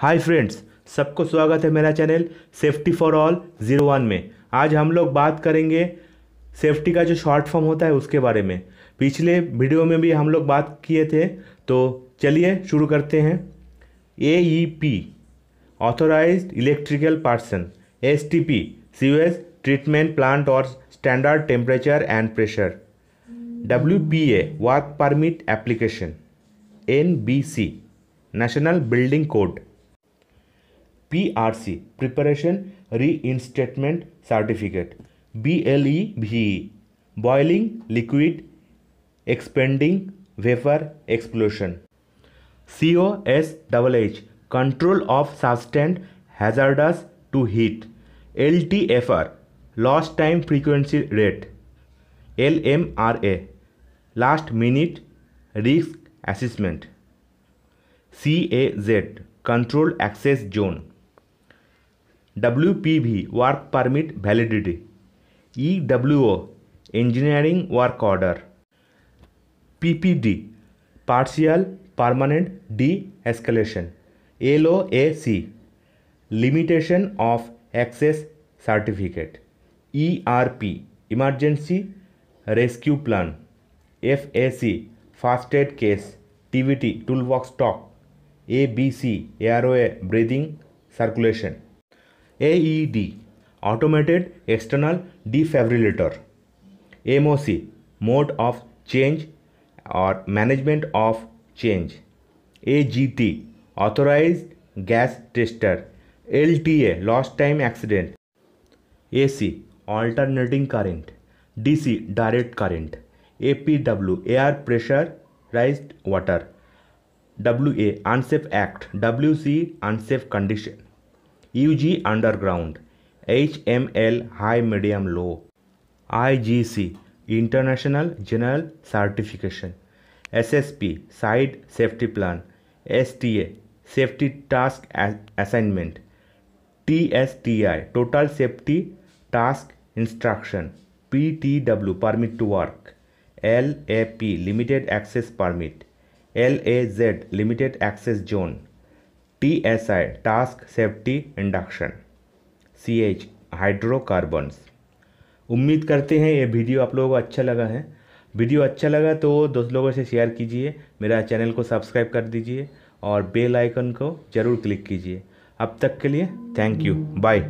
hi friends सबको स्वागत है मेरा channel safety for all zero one में आज हम लोग बात करेंगे सेफ्टी का जो शॉर्ट फॉर्म होता है उसके बारे में पिछले वीडियो में भी हम लोग बात किए थे तो चलिए शुरू करते हैं A E P authorise electrical person S T P sewage treatment plant और standard temperature and pressure W P A work permit application N B C national building code PRC preparation reinstatement certificate BLE V boiling liquid expanding vapour explosion C O S double H control of substances hazardous to health L T F R lost time frequency rate L M R A last minute risk assessment C A Z control access zone W P V work permit validity E W O engineering work order P P D partial permanent D escalation L O A C limitation of access certificate E R P emergency rescue plan F A C first aid case T V T tool box talk A B C air breathing circulation AED Automated External Defibrillator MOC Mode of Change or Management of Change AGT Authorized Gas Tester LTA Lost Time Accident AC Alternating Current DC Direct Current APW Air Pressurized Water WA Unsafe Act WC Unsafe Condition U G underground H M L high medium low I G C international general certification S S P site safety plan S T A safety task assignment T S T I total safety task instruction P T W permit to work L A P limited access permit L A Z limited access zone T S I task safety induction C H hydrocarbons उम्मीद करते हैं ये video आप लोगों को अच्छा लगा है वीडियो अच्छा लगा तो दोस्त लोगों से शेयर कीजिए मेरा चैनल को सब्सक्राइब कर दीजिए और बेल आइकन को ज़रूर क्लिक कीजिए अब तक के लिए थैंक यू बाय